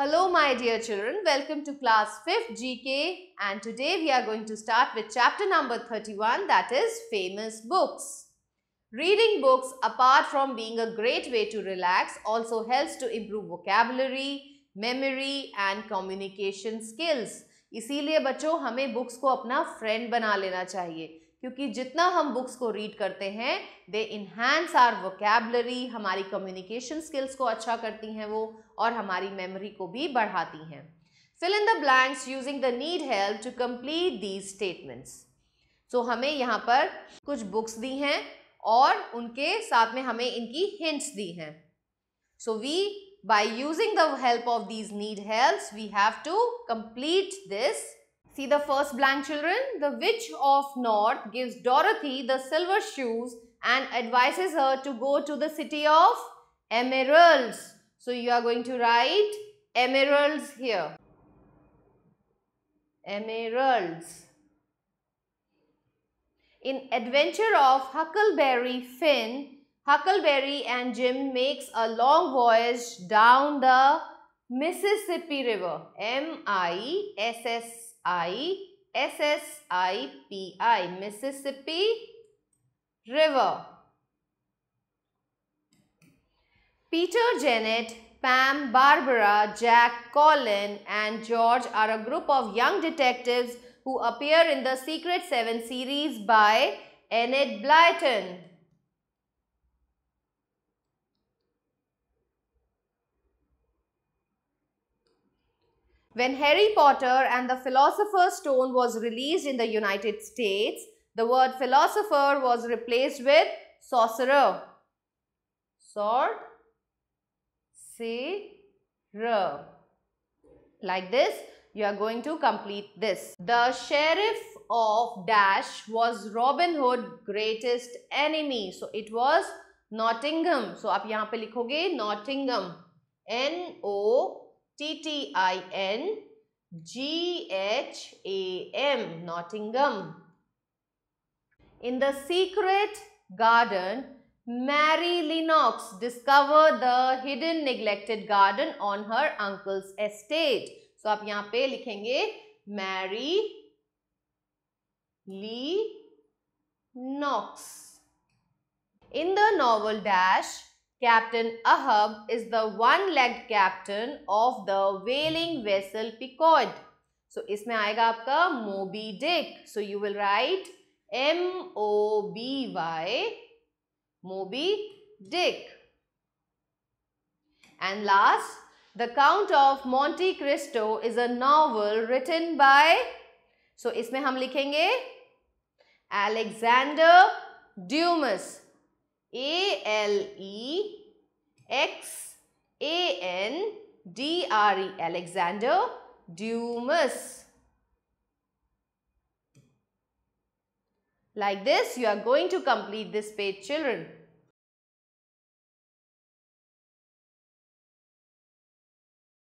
Hello my dear children, welcome to class 5th GK and today we are going to start with chapter number 31 that is famous books. Reading books apart from being a great way to relax also helps to improve vocabulary, memory and communication skills. इसीलिए बच्चों हमें books को अपना friend बना लेना चाहिए क्योंकि जितना हम बुक्स को रीड करते हैं दे इन्हांस आर वोकेबलरी हमारी कम्युनिकेशन स्किल्स को अच्छा करती हैं वो और हमारी मेमोरी को भी बढ़ाती हैं fill in the blanks using the need help to complete these statements so हमें यहाँ पर कुछ बुक्स दी हैं और उनके साथ में हमें इनकी हिंट्स दी हैं so we by using the help of these need help we have to complete this See the first blank children. The witch of north gives Dorothy the silver shoes and advises her to go to the city of emeralds. So you are going to write emeralds here. Emeralds. In Adventure of Huckleberry Finn, Huckleberry and Jim makes a long voyage down the Mississippi River. M-I-S-S I S S I P I Mississippi River. Peter Jennett, Pam Barbara, Jack Colin, and George are a group of young detectives who appear in the Secret Seven series by Enid Blyton. When Harry Potter and the Philosopher's Stone was released in the United States, the word philosopher was replaced with sorcerer. Sorcerer. Like this, you are going to complete this. The sheriff of Dash was Robin Hood greatest enemy. So it was Nottingham. So आप यहाँ पे लिखोगे Nottingham. N O T T I N G H A M, Nottingham. In The Secret Garden, Mary Lennox discovered the hidden neglected garden on her uncle's estate. So, आप यहाँ पे लिखेंगे Mary Lee Knox. In the novel Dash, Captain Ahab is the one-legged captain of the whaling vessel Pequod. So, इसमें आएगा आपका Moby Dick. So, you will write M-O-B-Y, Moby Dick. And last, The Count of Monte Cristo is a novel written by, so इसमें हम लिखेंगे Alexander Dumas. A L E X A N D R E Alexander Dumas. Like this you are going to complete this page children.